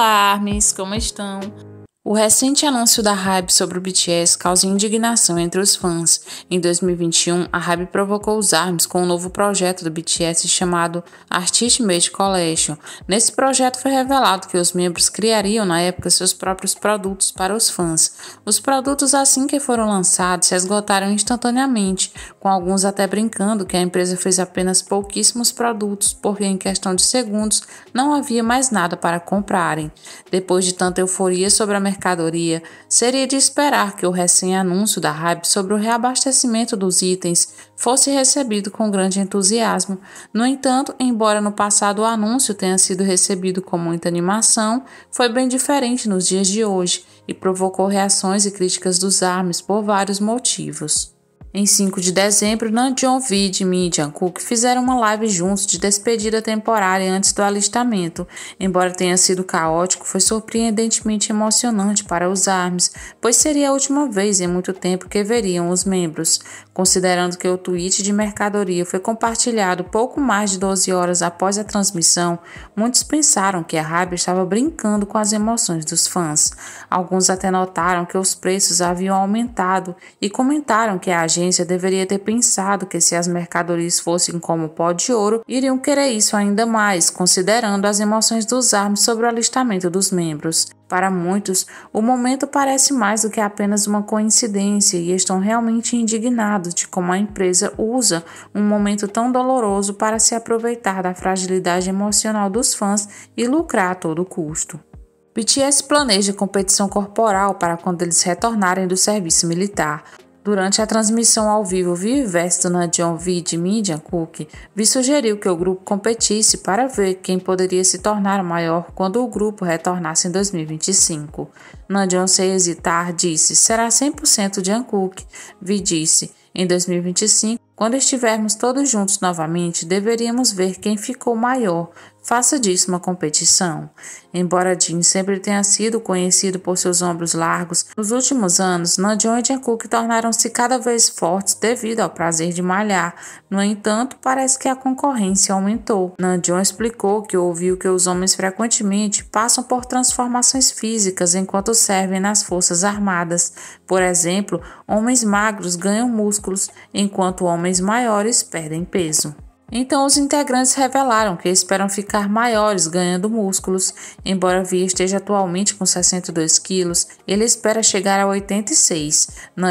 alarmes, como estão? O recente anúncio da Hype sobre o BTS causa indignação entre os fãs. Em 2021, a Hype provocou os armes com um novo projeto do BTS chamado Artist Made Collection. Nesse projeto foi revelado que os membros criariam na época seus próprios produtos para os fãs. Os produtos assim que foram lançados se esgotaram instantaneamente, com alguns até brincando que a empresa fez apenas pouquíssimos produtos, porque em questão de segundos não havia mais nada para comprarem. Depois de tanta euforia sobre a mercadoria, seria de esperar que o recém-anúncio da Hype sobre o reabastecimento dos itens fosse recebido com grande entusiasmo. No entanto, embora no passado o anúncio tenha sido recebido com muita animação, foi bem diferente nos dias de hoje e provocou reações e críticas dos armes por vários motivos. Em 5 de dezembro, Nanjon Vid e Min Cook fizeram uma live juntos de despedida temporária antes do alistamento. Embora tenha sido caótico, foi surpreendentemente emocionante para os ARMYs, pois seria a última vez em muito tempo que veriam os membros. Considerando que o tweet de mercadoria foi compartilhado pouco mais de 12 horas após a transmissão, muitos pensaram que a Hybe estava brincando com as emoções dos fãs. Alguns até notaram que os preços haviam aumentado e comentaram que a agência agência deveria ter pensado que se as mercadorias fossem como pó de ouro, iriam querer isso ainda mais, considerando as emoções dos armes sobre o alistamento dos membros. Para muitos, o momento parece mais do que apenas uma coincidência e estão realmente indignados de como a empresa usa um momento tão doloroso para se aproveitar da fragilidade emocional dos fãs e lucrar a todo custo. BTS planeja competição corporal para quando eles retornarem do serviço militar. Durante a transmissão ao vivo via Investo na John V de Midian Cook, Vi sugeriu que o grupo competisse para ver quem poderia se tornar maior quando o grupo retornasse em 2025. Nandion, né, sem hesitar, disse: será 100% de Cook. Vi disse: em 2025, quando estivermos todos juntos novamente, deveríamos ver quem ficou maior. Faça disso uma competição. Embora Jim sempre tenha sido conhecido por seus ombros largos, nos últimos anos, Nandion e Cook tornaram-se cada vez fortes devido ao prazer de malhar. No entanto, parece que a concorrência aumentou. Nandion explicou que ouviu que os homens frequentemente passam por transformações físicas enquanto servem nas forças armadas. Por exemplo, homens magros ganham músculos, enquanto homens maiores perdem peso. Então, os integrantes revelaram que esperam ficar maiores ganhando músculos. Embora Via esteja atualmente com 62 quilos, ele espera chegar a 86.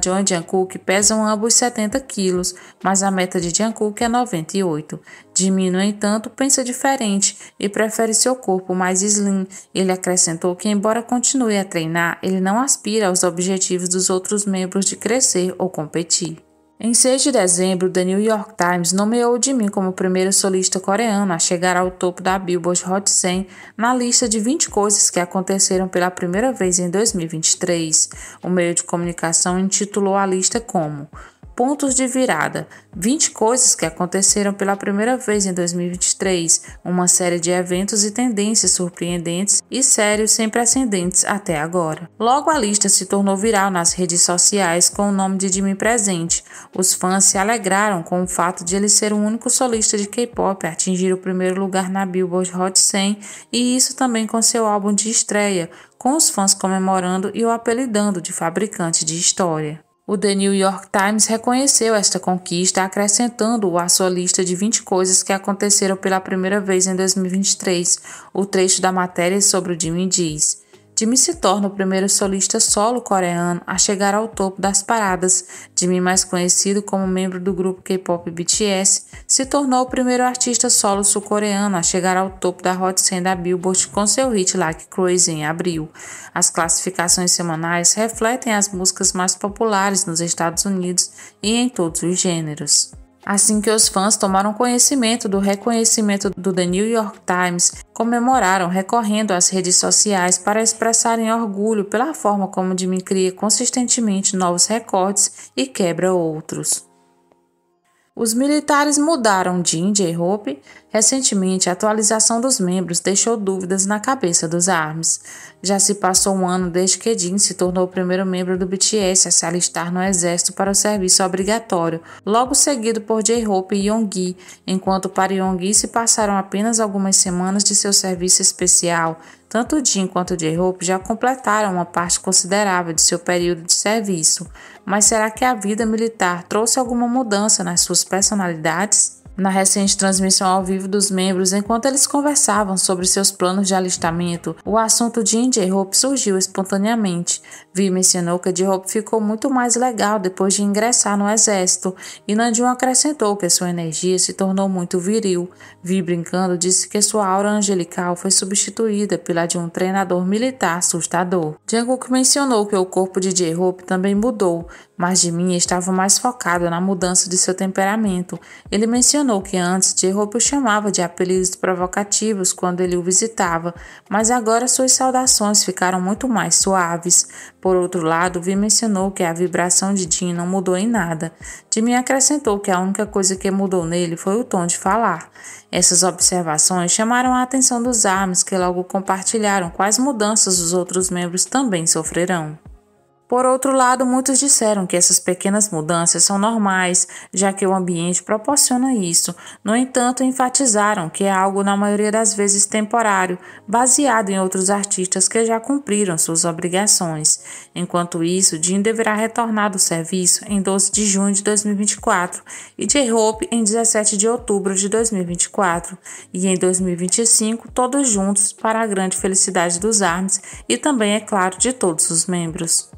John e Jungkook pesam ambos 70 quilos, mas a meta de Jungkook é 98. Jimmy, no entanto, pensa diferente e prefere seu corpo mais slim. Ele acrescentou que, embora continue a treinar, ele não aspira aos objetivos dos outros membros de crescer ou competir. Em 6 de dezembro, The New York Times nomeou Jimin como o primeiro solista coreano a chegar ao topo da Billboard Hot 100 na lista de 20 coisas que aconteceram pela primeira vez em 2023. O meio de comunicação intitulou a lista como Pontos de virada: 20 coisas que aconteceram pela primeira vez em 2023, uma série de eventos e tendências surpreendentes e sérios sem precedentes até agora. Logo a lista se tornou viral nas redes sociais com o nome de Jimmy presente. Os fãs se alegraram com o fato de ele ser o único solista de K-pop a atingir o primeiro lugar na Billboard Hot 100 e isso também com seu álbum de estreia, com os fãs comemorando e o apelidando de fabricante de história. O The New York Times reconheceu esta conquista, acrescentando-o à sua lista de 20 coisas que aconteceram pela primeira vez em 2023. O trecho da matéria sobre o Jimmy diz: Jimmy se torna o primeiro solista solo coreano a chegar ao topo das paradas. Jimmy, mais conhecido como membro do grupo K-pop BTS, se tornou o primeiro artista solo sul-coreano a chegar ao topo da Hot 100 da Billboard com seu hit Like Crazy em abril. As classificações semanais refletem as músicas mais populares nos Estados Unidos e em todos os gêneros. Assim que os fãs tomaram conhecimento do reconhecimento do The New York Times, comemoraram recorrendo às redes sociais para expressarem orgulho pela forma como Jimmy cria consistentemente novos recordes e quebra outros. Os militares mudaram de Índia e Hope. Recentemente, a atualização dos membros deixou dúvidas na cabeça dos ARMS. Já se passou um ano desde que Jin se tornou o primeiro membro do BTS a se alistar no exército para o serviço obrigatório, logo seguido por J-Hope e Yonggi, enquanto para Yonggi se passaram apenas algumas semanas de seu serviço especial, tanto Jim quanto J. Hope já completaram uma parte considerável de seu período de serviço, mas será que a vida militar trouxe alguma mudança nas suas personalidades? na recente transmissão ao vivo dos membros, enquanto eles conversavam sobre seus planos de alistamento, o assunto de India e Hope surgiu espontaneamente. Vi mencionou que de Hope ficou muito mais legal depois de ingressar no exército, e Nandinho acrescentou que sua energia se tornou muito viril. Vi brincando disse que sua aura angelical foi substituída pela de um treinador militar assustador. Jungkook mencionou que o corpo de J-Hope também mudou, mas de mim estava mais focado na mudança de seu temperamento. Ele mencionou mencionou que antes o chamava de apelidos provocativos quando ele o visitava, mas agora suas saudações ficaram muito mais suaves. Por outro lado, Vi mencionou que a vibração de Jim não mudou em nada. Jimmy acrescentou que a única coisa que mudou nele foi o tom de falar. Essas observações chamaram a atenção dos armes, que logo compartilharam quais mudanças os outros membros também sofrerão. Por outro lado, muitos disseram que essas pequenas mudanças são normais, já que o ambiente proporciona isso. No entanto, enfatizaram que é algo na maioria das vezes temporário, baseado em outros artistas que já cumpriram suas obrigações. Enquanto isso, Jim deverá retornar do serviço em 12 de junho de 2024 e J-Hope em 17 de outubro de 2024 e em 2025 todos juntos para a grande felicidade dos Arms e também, é claro, de todos os membros.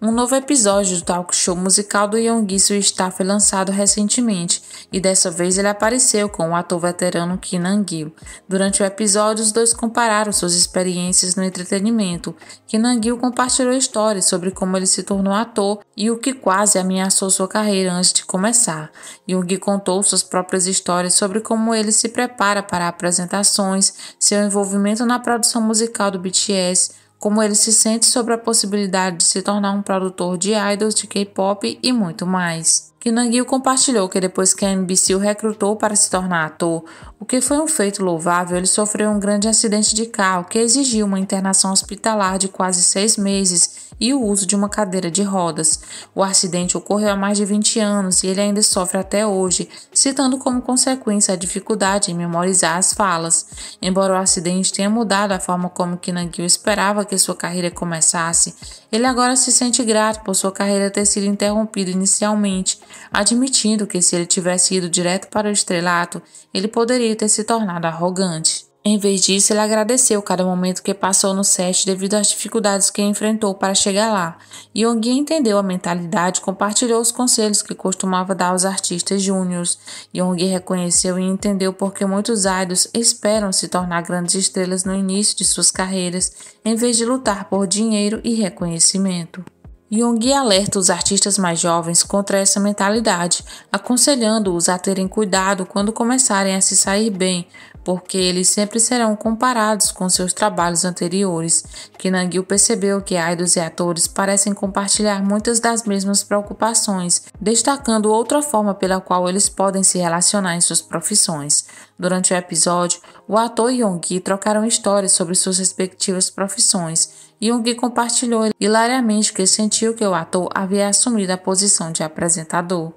Um novo episódio do talk show musical do Yoongi Suista foi lançado recentemente, e dessa vez ele apareceu com o ator veterano Kim Gil. Durante o episódio, os dois compararam suas experiências no entretenimento. Kim Gil compartilhou histórias sobre como ele se tornou ator e o que quase ameaçou sua carreira antes de começar. Yoongi contou suas próprias histórias sobre como ele se prepara para apresentações, seu envolvimento na produção musical do BTS, como ele se sente sobre a possibilidade de se tornar um produtor de idols de K-pop e muito mais. Kinangil compartilhou que depois que a NBC o recrutou para se tornar ator, o que foi um feito louvável, ele sofreu um grande acidente de carro que exigiu uma internação hospitalar de quase seis meses e o uso de uma cadeira de rodas. O acidente ocorreu há mais de 20 anos e ele ainda sofre até hoje, citando como consequência a dificuldade em memorizar as falas. Embora o acidente tenha mudado a forma como Kinangil esperava que sua carreira começasse, ele agora se sente grato por sua carreira ter sido interrompida inicialmente admitindo que se ele tivesse ido direto para o estrelato, ele poderia ter se tornado arrogante. Em vez disso, ele agradeceu cada momento que passou no set devido às dificuldades que enfrentou para chegar lá. Yonggi entendeu a mentalidade e compartilhou os conselhos que costumava dar aos artistas júniores. Yonggi reconheceu e entendeu por que muitos idols esperam se tornar grandes estrelas no início de suas carreiras, em vez de lutar por dinheiro e reconhecimento. Jung alerta os artistas mais jovens contra essa mentalidade, aconselhando-os a terem cuidado quando começarem a se sair bem, porque eles sempre serão comparados com seus trabalhos anteriores. Kinangil percebeu que idols e atores parecem compartilhar muitas das mesmas preocupações, destacando outra forma pela qual eles podem se relacionar em suas profissões. Durante o episódio, o ator e Yonggi trocaram histórias sobre suas respectivas profissões Jung compartilhou hilariamente que sentiu que o ator havia assumido a posição de apresentador,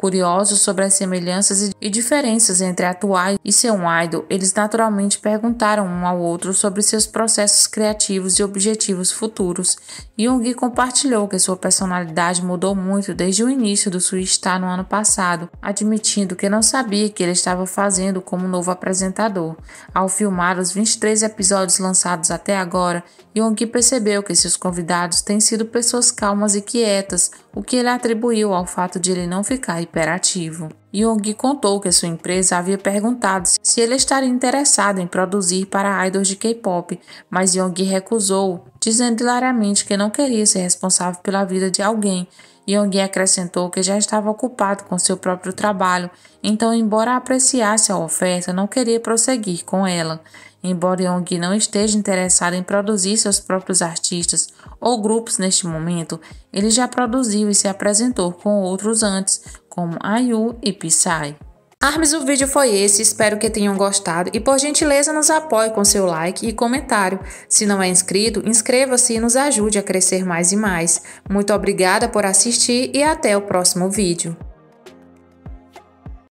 Curiosos sobre as semelhanças e diferenças entre atuar e um idol, eles naturalmente perguntaram um ao outro sobre seus processos criativos e objetivos futuros. Yoongi compartilhou que sua personalidade mudou muito desde o início do Suistar no ano passado, admitindo que não sabia o que ele estava fazendo como novo apresentador. Ao filmar os 23 episódios lançados até agora, Yoongi percebeu que seus convidados têm sido pessoas calmas e quietas, o que ele atribuiu ao fato de ele não ficar hiperativo. Young contou que sua empresa havia perguntado se ele estaria interessado em produzir para idols de K-pop, mas Young recusou, dizendo claramente que não queria ser responsável pela vida de alguém. Young acrescentou que já estava ocupado com seu próprio trabalho, então, embora apreciasse a oferta, não queria prosseguir com ela. Embora Young não esteja interessado em produzir seus próprios artistas ou grupos neste momento, ele já produziu e se apresentou com outros antes, como IU e Psy. Armes, o vídeo foi esse, espero que tenham gostado e por gentileza nos apoie com seu like e comentário. Se não é inscrito, inscreva-se e nos ajude a crescer mais e mais. Muito obrigada por assistir e até o próximo vídeo.